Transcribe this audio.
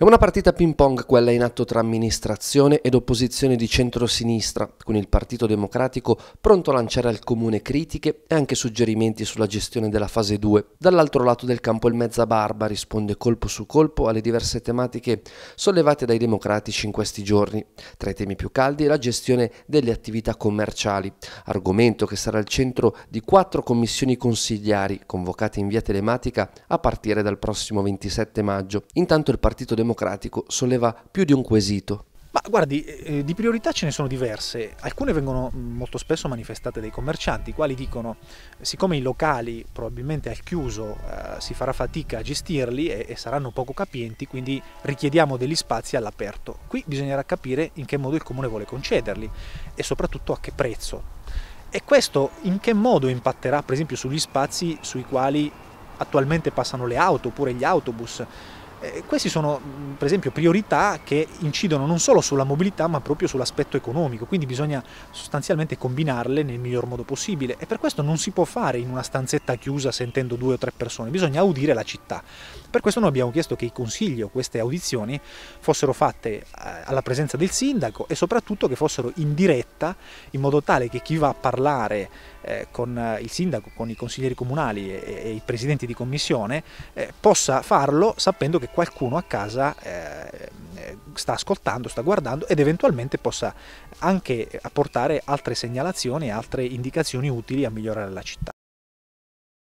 È una partita ping pong quella in atto tra amministrazione ed opposizione di centrosinistra, con il Partito Democratico pronto a lanciare al comune critiche e anche suggerimenti sulla gestione della fase 2. Dall'altro lato del campo il Mezzabarba risponde colpo su colpo alle diverse tematiche sollevate dai democratici in questi giorni. Tra i temi più caldi la gestione delle attività commerciali, argomento che sarà al centro di quattro commissioni consigliari convocate in via telematica a partire dal prossimo 27 maggio. Intanto il Partito Democratico democratico solleva più di un quesito. Ma guardi, eh, di priorità ce ne sono diverse. Alcune vengono mm, molto spesso manifestate dai commercianti, i quali dicono eh, siccome i locali probabilmente al chiuso eh, si farà fatica a gestirli e, e, saranno poco capienti, quindi richiediamo degli spazi all'aperto. Qui bisognerà capire in che modo il comune vuole concederli e soprattutto a che prezzo. E questo in che modo impatterà per esempio sugli spazi sui quali attualmente passano le auto oppure gli autobus eh, queste sono mm, per esempio priorità che incidono non solo sulla mobilità ma proprio sull'aspetto economico, quindi bisogna sostanzialmente combinarle nel miglior modo possibile e per questo non si può fare in una stanzetta chiusa sentendo due o tre persone, bisogna audire la città. Per questo noi abbiamo chiesto che i consigli o queste audizioni fossero fatte eh, alla presenza del sindaco e soprattutto che fossero in diretta in modo tale che chi va a parlare eh, con il sindaco, con i consiglieri comunali e, e i presidenti di commissione, eh, possa farlo sapendo che qualcuno a casa eh, eh, sta ascoltando, sta guardando ed eventualmente possa anche apportare altre segnalazioni e altre indicazioni utili a migliorare la città.